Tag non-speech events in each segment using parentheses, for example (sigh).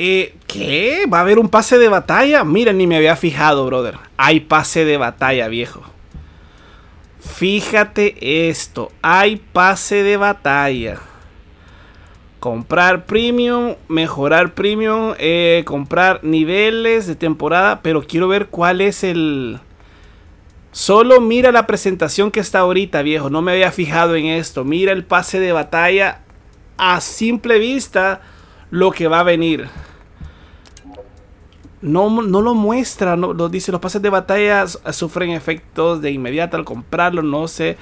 Eh, ¿Qué? ¿Va a haber un pase de batalla? Mira, ni me había fijado, brother. Hay pase de batalla, viejo. Fíjate esto. Hay pase de batalla. Comprar premium, mejorar premium, eh, comprar niveles de temporada. Pero quiero ver cuál es el... Solo mira la presentación que está ahorita, viejo. No me había fijado en esto. Mira el pase de batalla a simple vista lo que va a venir no, lo muestra, no, lo dice, los pases de batalla sufren efectos de inmediato al comprarlo, no sé.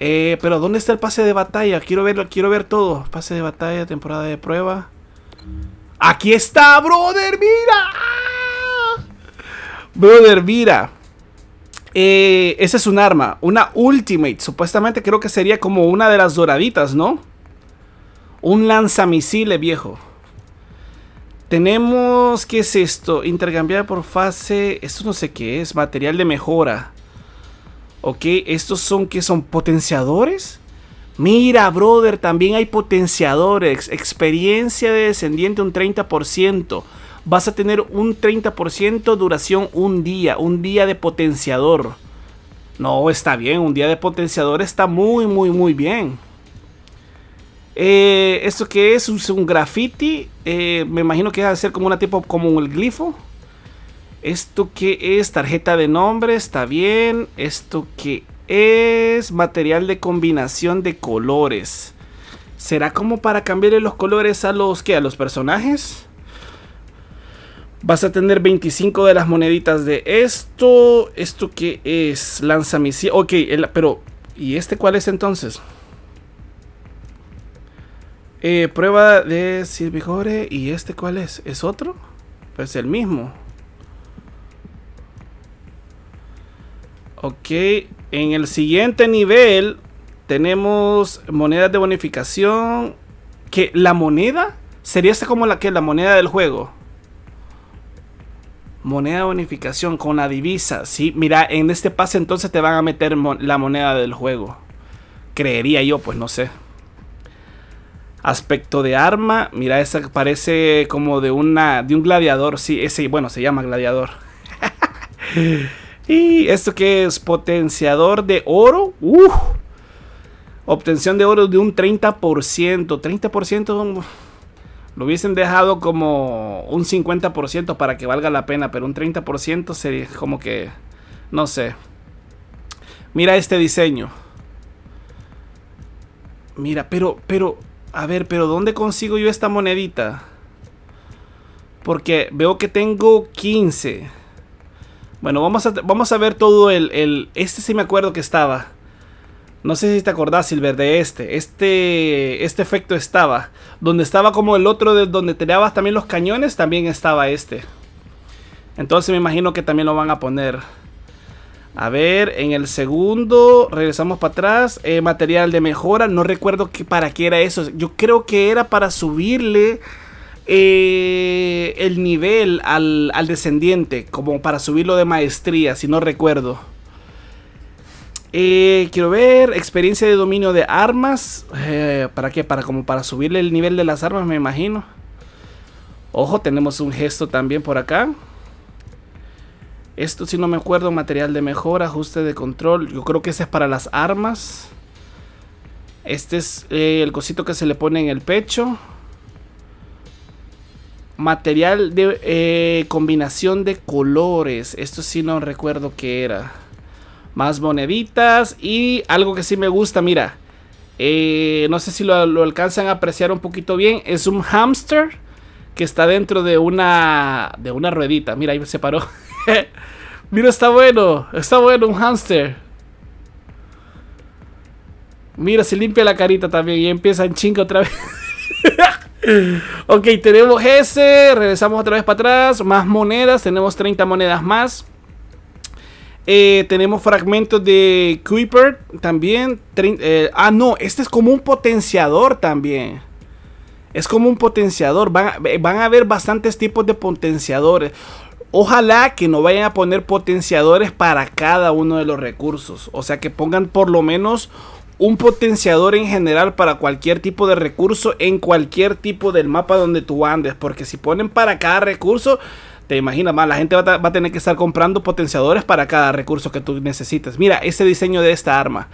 Eh, pero ¿dónde está el pase de batalla? Quiero verlo, quiero ver todo. Pase de batalla, temporada de prueba. Aquí está, brother, mira. Brother, mira. Eh, esa es un arma, una ultimate. Supuestamente creo que sería como una de las doraditas, ¿no? Un lanzamisiles viejo. Tenemos, ¿qué es esto? Intercambiar por fase, esto no sé qué es, material de mejora. Ok, estos son, ¿qué son? ¿Potenciadores? Mira, brother, también hay potenciadores. Experiencia de descendiente un 30%. Vas a tener un 30% duración un día. Un día de potenciador. No, está bien. Un día de potenciador está muy, muy, muy bien. Eh, ¿Esto que es? Un, graffiti. Eh, me imagino que va a ser como una tipo como el glifo. ¿Esto que es? Tarjeta de nombre, está bien. ¿Esto que es? Material de combinación de colores. ¿Será como para cambiarle los colores a los que? ¿A los personajes? Vas a tener 25 de las moneditas de esto. ¿Esto que es? misión Ok, pero ¿y este cuál es entonces? Eh, prueba de Silvigore. Eh, ¿Y este cuál es? ¿Es otro? Pues el mismo. Ok. En el siguiente nivel tenemos monedas de bonificación. Que la moneda sería esta como la que la moneda del juego. Moneda de bonificación con la divisa. Sí, mira, en este pase entonces te van a meter la moneda del juego. Creería yo, pues no sé. Aspecto de arma, mira, esa parece como de una de un gladiador, sí, ese, bueno, se llama gladiador. (laughs) y esto que es potenciador de oro, ¡uh! obtención de oro de un 30%, 30% lo hubiesen dejado como un 50% para que valga la pena, pero un 30% sería como que, no sé. Mira este diseño. Mira, pero, pero, a ver, pero ¿dónde consigo yo esta monedita? Porque veo que tengo 15. Bueno, vamos a, vamos a ver todo el, Este sí me acuerdo que estaba. No sé si te acordás, Silver, de este. Este, este efecto estaba. Donde estaba como el otro de donde tirabas también los cañones, también estaba este. Entonces me imagino que también lo van a poner. A ver, en el segundo, regresamos para atrás. Eh, material de mejora, no recuerdo que, para qué era eso. Yo creo que era para subirle eh, el nivel al, descendiente, como para subirlo de maestría, si no recuerdo. Eh, quiero ver, experiencia de dominio de armas. ¿Para qué? Para, como para subirle el nivel de las armas, me imagino. Ojo, tenemos un gesto también por acá. Esto si no me acuerdo, material de mejora, ajuste de control. Yo creo que ese es para las armas. Este es eh, el cosito que se le pone en el pecho. Material de eh, combinación de colores. Esto sí no recuerdo qué era. Más moneditas y algo que sí me gusta, mira. Eh, no sé si lo, alcanzan a apreciar un poquito bien. Es un hamster que está dentro de una, de una ruedita. Mira, ahí se paró. (laughs) (laughs) Mira, está bueno. Está bueno, un hamster Mira, se limpia la carita también y empieza en chinga otra vez. (laughs) ok, tenemos ese. Regresamos otra vez para atrás. Más monedas. Tenemos 30 monedas más. Eh, tenemos fragmentos de Creeper, también. Eh, ah, no, este es como un potenciador también. Es como un potenciador. Van eh, van a haber bastantes tipos de potenciadores. Ojalá que no vayan a poner potenciadores para cada uno de los recursos. O sea que pongan por lo menos un potenciador en general para cualquier tipo de recurso en cualquier tipo del mapa donde tú andes. Porque si ponen para cada recurso, te imaginas más, la gente va a, tener que estar comprando potenciadores para cada recurso que tú necesites. Mira, ese diseño de esta arma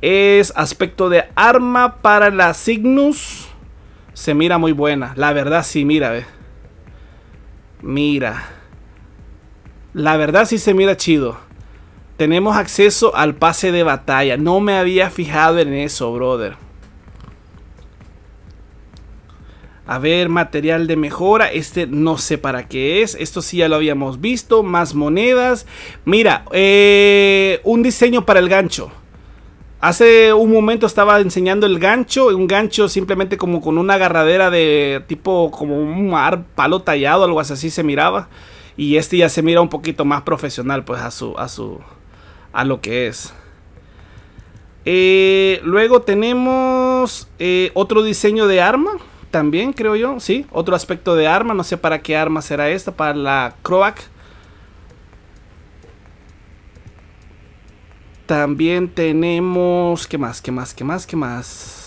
es aspecto de arma para la Cygnus. Se mira muy buena, la verdad sí, mira. Mira la verdad sí se mira chido. Tenemos acceso al pase de batalla. No me había fijado en eso, brother. A ver, material de mejora. Este no sé para qué es. Esto sí ya lo habíamos visto. Más monedas. Mira, eh, un diseño para el gancho. Hace un momento estaba enseñando el gancho, un gancho simplemente como con una agarradera de tipo como un palo tallado, algo así se miraba. Y este ya se mira un poquito más profesional, pues a su. a su. a lo que es. Eh, luego tenemos eh, otro diseño de arma. También creo yo, sí. Otro aspecto de arma. No sé para qué arma será esta. Para la Croac. También tenemos. ¿Qué más? ¿Qué más? ¿Qué más? ¿Qué más?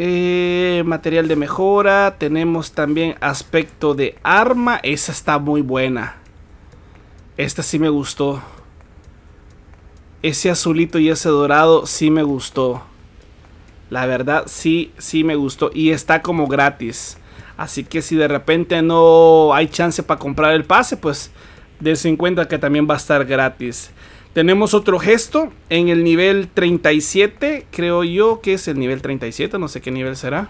Eh, material de mejora. Tenemos también aspecto de arma. Esa está muy buena. Esta sí me gustó. Ese azulito y ese dorado sí me gustó. La verdad sí, sí me gustó. Y está como gratis. Así que si de repente no hay chance para comprar el pase, pues de 50 que también va a estar gratis. Tenemos otro gesto en el nivel 37, creo yo que es el nivel 37, no sé qué nivel será.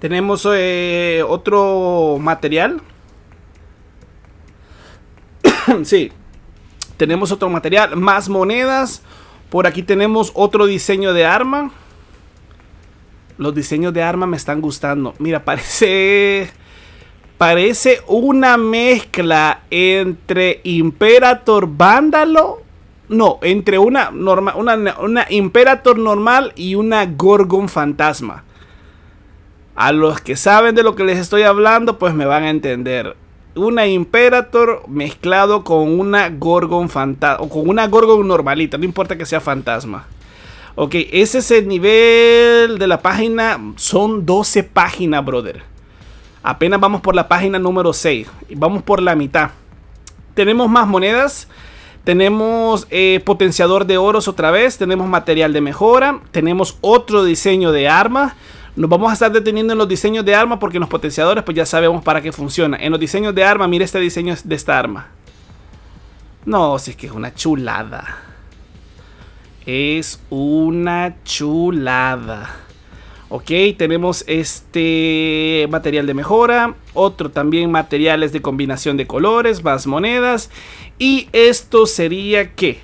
Tenemos eh, otro material. (coughs) sí, tenemos otro material, más monedas. Por aquí tenemos otro diseño de arma. Los diseños de arma me están gustando. Mira, (laughs) parece parece una mezcla entre Imperator Vándalo. No, entre una, una, Imperator normal y una Gorgon fantasma. A los que saben de lo que les estoy hablando, pues me van a entender. Una Imperator mezclado con una Gorgon fantasma. O con una Gorgon normalita, no importa que sea fantasma. Ok, ese es el nivel de la página. Son 12 páginas, brother. Apenas vamos por la página número 6. Vamos por la mitad. Tenemos más monedas. Tenemos eh, potenciador de oros otra vez. Tenemos material de mejora. Tenemos otro diseño de arma Nos vamos a estar deteniendo en los diseños de armas porque los potenciadores pues ya sabemos para qué funciona. En los diseños de arma, mire este diseño de esta arma. No, si es que es una chulada. Es una chulada. Ok, tenemos este material de mejora, otro también materiales de combinación de colores, más monedas. Y esto sería que...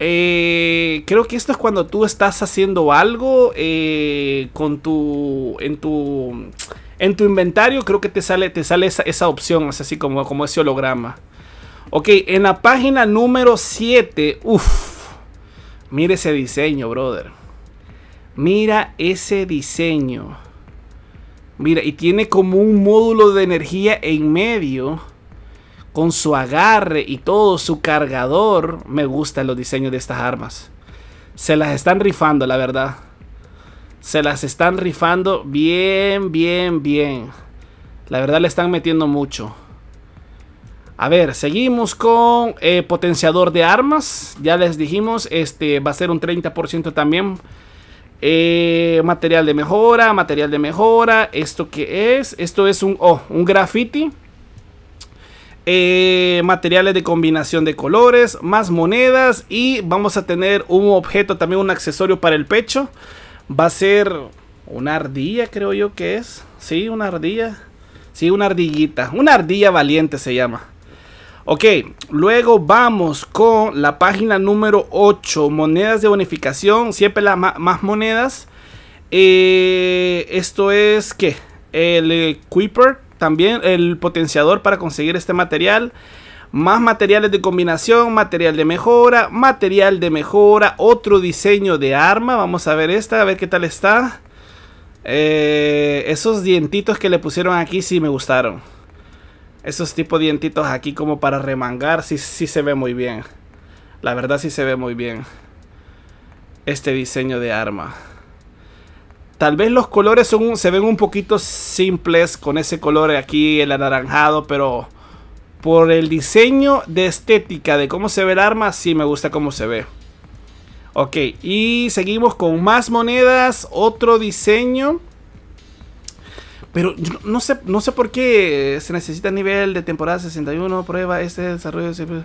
Eh, creo que esto es cuando tú estás haciendo algo eh, con tu... en tu... En tu inventario creo que te sale, te sale esa, opción, es así como, como ese holograma. Ok, en la página número 7, uff, mire ese diseño, brother. Mira ese diseño. Mira, y tiene como un módulo de energía en medio. Con su agarre y todo, su cargador. Me gustan los diseños de estas armas. Se las están rifando, la verdad. Se las están rifando bien, bien, bien. La verdad le están metiendo mucho. A ver, seguimos con eh, potenciador de armas. Ya les dijimos, este va a ser un 30% también eh, material de mejora, material de mejora. ¿Esto que es? Esto es un, oh, un graffiti. Eh, materiales de combinación de colores, más monedas y vamos a tener un objeto, también un accesorio para el pecho. Va a ser una ardilla, creo yo que es. Sí, una ardilla. Sí, una ardillita. Una ardilla valiente se llama. Ok, luego vamos con la página número 8, monedas de bonificación, siempre las más monedas. Eh, esto es que el, el eh, también el potenciador para conseguir este material. Más materiales de combinación, material de mejora, material de mejora, otro diseño de arma. Vamos a ver esta, a ver qué tal está. Eh, esos dientitos que le pusieron aquí sí me gustaron esos de dientitos aquí como para remangar, sí, sí se ve muy bien. La verdad sí se ve muy bien este diseño de arma. Tal vez los colores son, se ven un poquito simples con ese color aquí, el anaranjado, pero por el diseño de estética de cómo se ve el arma, sí me gusta cómo se ve. Ok, y seguimos con más monedas, otro diseño. Pero no sé, no sé por qué eh, se necesita nivel de temporada 61, prueba este desarrollo de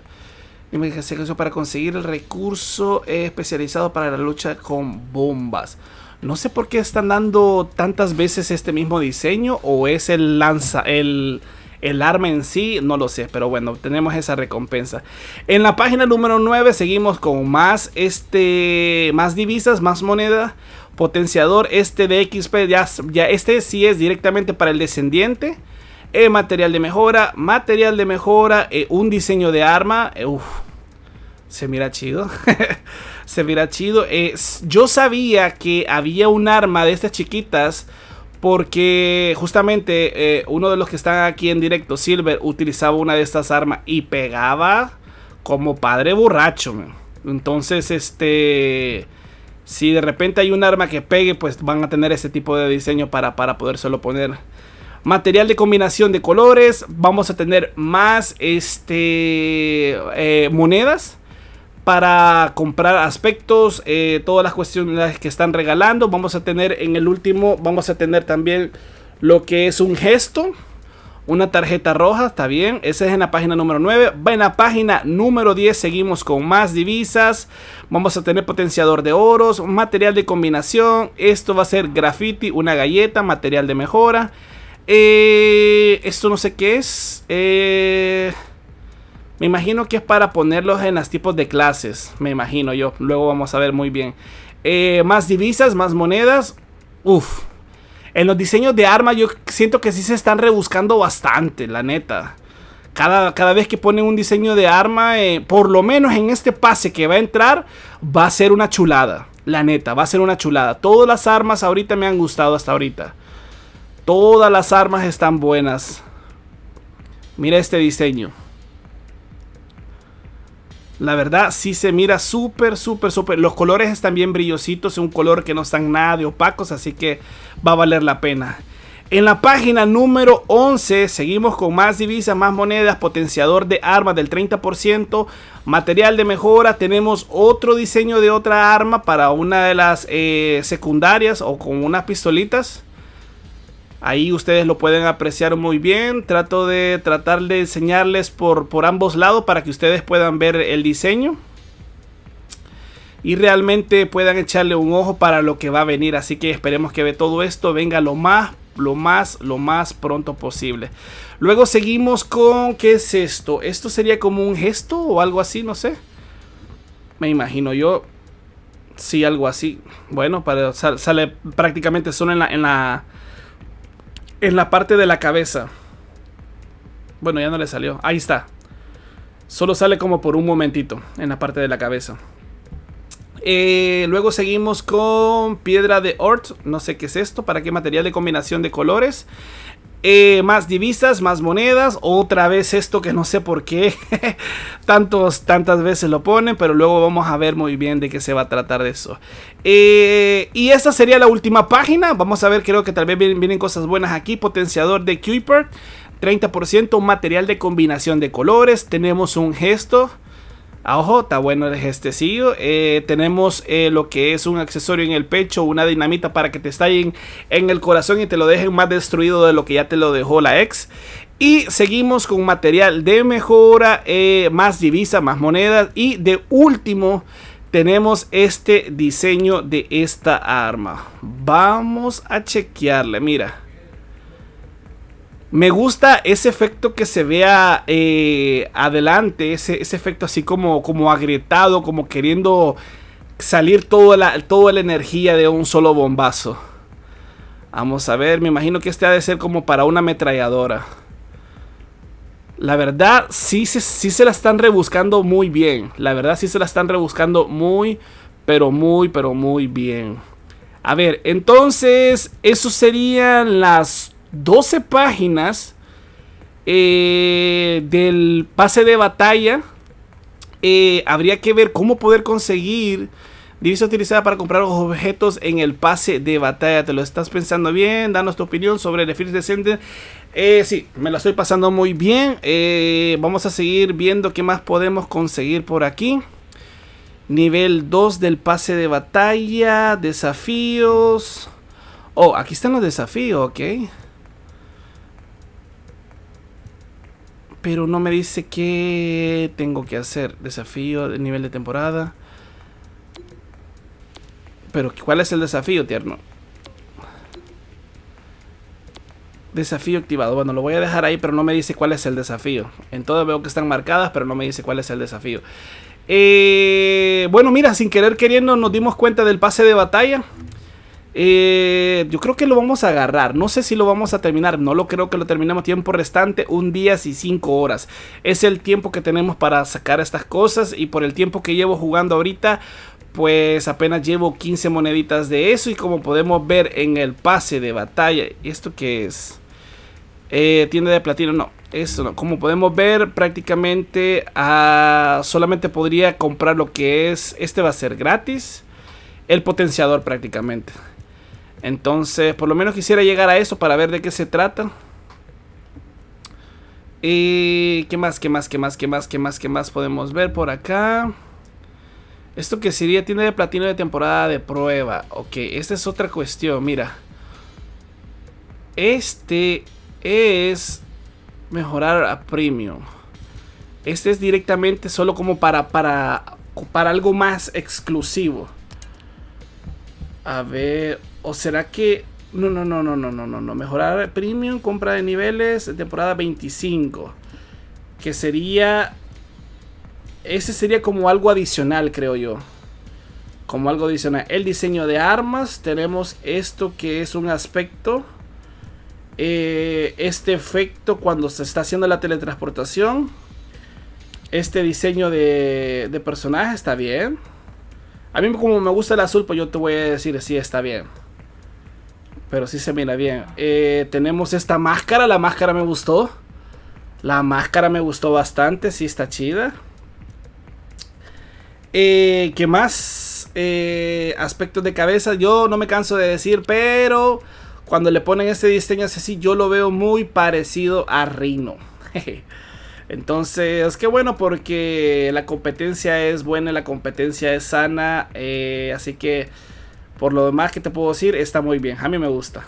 para conseguir el recurso especializado para la lucha con bombas. No sé por qué están dando tantas veces este mismo diseño o es el lanza, el, el arma en sí, no lo sé, pero bueno, tenemos esa recompensa. En la página número 9 seguimos con más, este, más divisas, más moneda. Potenciador este de XP, ya, ya este sí es directamente para el descendiente. Eh, material de mejora, material de mejora, eh, un diseño de arma. Eh, se mira chido. (laughs) se mira chido. yo sabía que había un arma de estas chiquitas porque justamente eh, uno de los que están aquí en directo, Silver, utilizaba una de estas armas y pegaba como padre borracho. Entonces, este... Si de repente hay un arma que pegue, pues van a tener ese tipo de diseño para, para solo poner. Material de combinación de colores. Vamos a tener más este, eh, monedas para comprar aspectos, eh, todas las cuestiones que están regalando. Vamos a tener en el último, vamos a tener también lo que es un gesto, una tarjeta roja, está bien. Esa es en la página número 9. Va en la página número 10. Seguimos con más divisas. Vamos a tener potenciador de oros, material de combinación. Esto va a ser graffiti, una galleta, material de mejora. Eh, esto no sé qué es. Eh, me imagino que es para ponerlos en los tipos de clases, me imagino yo. Luego vamos a ver muy bien. Eh, más divisas, más monedas. Uf. En los diseños de armas yo siento que sí se están rebuscando bastante, la neta. Cada, cada vez que ponen un diseño de arma, eh, por lo menos en este pase que va a entrar, va a ser una chulada. La neta, va a ser una chulada. Todas las armas ahorita me han gustado hasta ahorita. Todas las armas están buenas. Mira este diseño. La verdad, sí se mira súper, súper, súper. Los colores están bien brillositos, es un color que no están nada de opacos, así que va a valer la pena. En la página número 11 seguimos con más divisas, más monedas, potenciador de armas del 30%, material de mejora, tenemos otro diseño de otra arma para una de las eh, secundarias o con unas pistolitas. Ahí ustedes lo pueden apreciar muy bien. Trato de tratar de enseñarles por, por ambos lados para que ustedes puedan ver el diseño. Y realmente puedan echarle un ojo para lo que va a venir. Así que esperemos que todo esto venga lo más, lo más, lo más pronto posible. Luego seguimos con, ¿qué es esto? ¿Esto sería como un gesto o algo así? No sé. Me imagino yo. Sí, algo así. Bueno, para, sale prácticamente solo en la en la parte de la cabeza. Bueno, ya no le salió. Ahí está. Solo sale como por un momentito en la parte de la cabeza. Eh, luego seguimos con piedra de Ort. No sé qué es esto. ¿Para qué material de combinación de colores? Eh, más divisas, más monedas. Otra vez esto que no sé por qué (laughs) tantos, tantas veces lo ponen, pero luego vamos a ver muy bien de qué se va a tratar de eso. Eh, y esta sería la última página. Vamos a ver, creo que tal vez vienen, vienen cosas buenas aquí. Potenciador de Kuiper, 30% material de combinación de colores. Tenemos un gesto está bueno, el gestecillo eh, tenemos eh, lo que es un accesorio en el pecho, una dinamita para que te estallen en el corazón y te lo dejen más destruido de lo que ya te lo dejó la ex. Y seguimos con material de mejora, eh, más divisa, más monedas. Y de último, tenemos este diseño de esta arma. Vamos a chequearle, mira. Me gusta ese efecto que se vea eh, adelante, ese, efecto así como, como agrietado, como queriendo salir toda la, la energía de un solo bombazo. Vamos a ver, me imagino que este ha de ser como para una ametralladora. La verdad, sí, sí, sí se la están rebuscando muy bien. La verdad, sí se la están rebuscando muy, pero muy, pero muy bien. A ver, entonces, eso serían las 12 páginas eh, del pase de batalla. Eh, habría que ver cómo poder conseguir divisa utilizada para comprar los objetos en el pase de batalla. ¿Te lo estás pensando bien? Danos tu opinión sobre el First de eh, sí, me lo estoy pasando muy bien. vamos a seguir viendo qué más podemos conseguir por aquí. Nivel 2 del pase de batalla. Desafíos. Oh, aquí están los desafíos, ok. pero no me dice qué tengo que hacer. Desafío, nivel de temporada. Pero, ¿cuál es el desafío, tierno? Desafío activado. Bueno, lo voy a dejar ahí, pero no me dice cuál es el desafío. En todo veo que están marcadas, pero no me dice cuál es el desafío. Eh, bueno, mira, sin querer queriendo nos dimos cuenta del pase de batalla. Eh, yo creo que lo vamos a agarrar. No sé si lo vamos a terminar. No lo creo que lo terminemos tiempo restante. Un día y cinco horas. Es el tiempo que tenemos para sacar estas cosas. Y por el tiempo que llevo jugando ahorita. Pues apenas llevo 15 moneditas de eso. Y como podemos ver en el pase de batalla. ¿Y esto qué es? Eh, tienda de platino, no. Eso no. Como podemos ver, prácticamente ah, solamente podría comprar lo que es. Este va a ser gratis. El potenciador prácticamente. Entonces, por lo menos quisiera llegar a eso para ver de qué se trata. Y qué más, qué más, qué más, qué más, qué más, qué más podemos ver por acá. Esto que sería tiene de platino de temporada de prueba. Ok, esta es otra cuestión, mira. Este es mejorar a premium. Este es directamente solo como para, para, para algo más exclusivo. A ver, ¿O será que... No, no, no, no, no, no, no, no. Mejorar premium, compra de niveles, temporada 25. Que sería... Ese sería como algo adicional, creo yo. Como algo adicional. El diseño de armas. Tenemos esto que es un aspecto. Eh, este efecto cuando se está haciendo la teletransportación. Este diseño de, de personaje está bien. A mí como me gusta el azul, pues yo te voy a decir, sí, está bien. Pero sí se mira bien. Eh, tenemos esta máscara. La máscara me gustó. La máscara me gustó bastante. Sí está chida. Eh, ¿Qué más? Eh, aspectos de cabeza. Yo no me canso de decir, pero cuando le ponen este diseño así, yo lo veo muy parecido a Rino. (laughs) Entonces, qué bueno porque la competencia es buena, la competencia es sana. así que por lo demás que te puedo decir, está muy bien. A mí me gusta.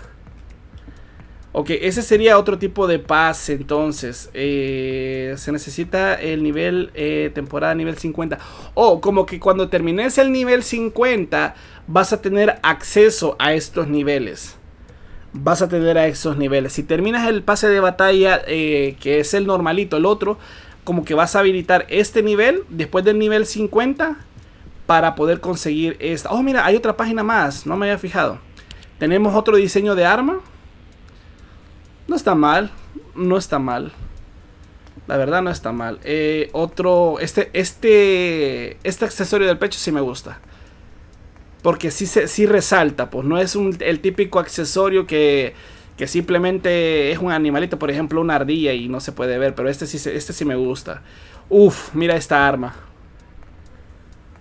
Ok, ese sería otro tipo de pase entonces. Eh, se necesita el nivel, eh, temporada nivel 50. O como que cuando termines el nivel 50 vas a tener acceso a estos niveles. Vas a tener a esos niveles. Si terminas el pase de batalla, eh, que es el normalito, el otro, como que vas a habilitar este nivel, después del nivel 50, para poder conseguir esta. Oh, mira, hay otra página más, no me había fijado. Tenemos otro diseño de arma. No está mal, no está mal. La verdad no está mal. Eh, otro, este, este, este accesorio del pecho sí me gusta. Porque sí, resalta, pues no es el típico accesorio que, que simplemente es un animalito, por ejemplo, una ardilla y no se puede ver, pero este sí, este sí me gusta. Uff mira esta arma.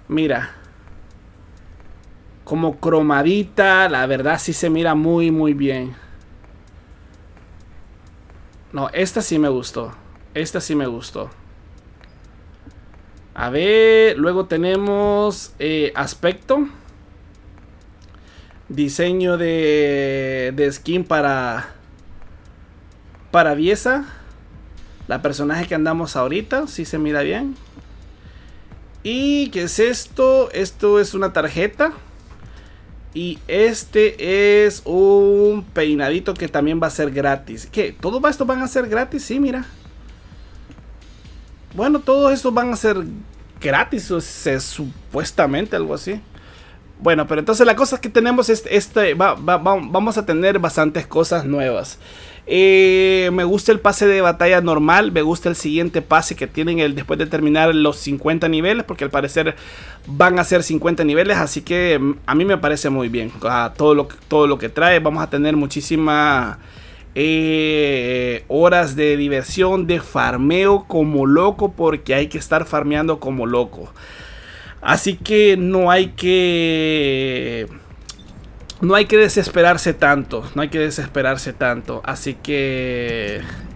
Mira. Como cromadita, la verdad sí se mira muy, muy bien. No, esta sí me gustó. Esta sí me gustó. A ver, luego tenemos eh, aspecto. Diseño de, de skin para, para Viesa. La personaje que andamos ahorita, sí se mira bien. ¿Y qué es esto? Esto es una tarjeta. Y este es un peinadito que también va a ser gratis. ¿Qué? ¿Todo esto van a ser gratis? Sí, mira. Bueno, todos estos van a ser gratis, o supuestamente algo así. Bueno, pero entonces la cosa que tenemos este, vamos a tener bastantes cosas nuevas. Eh, me gusta el pase de batalla normal, me gusta el siguiente pase que tienen el, después de terminar los 50 niveles, porque al parecer van a ser 50 niveles, así que mm, a mí me parece muy bien todo, lo, todo lo que trae. Vamos a tener muchísimas eh, horas de diversión, de farmeo como loco, porque hay que estar farmeando como loco. Así que no hay que no hay que desesperarse tanto, no hay que desesperarse tanto. Así que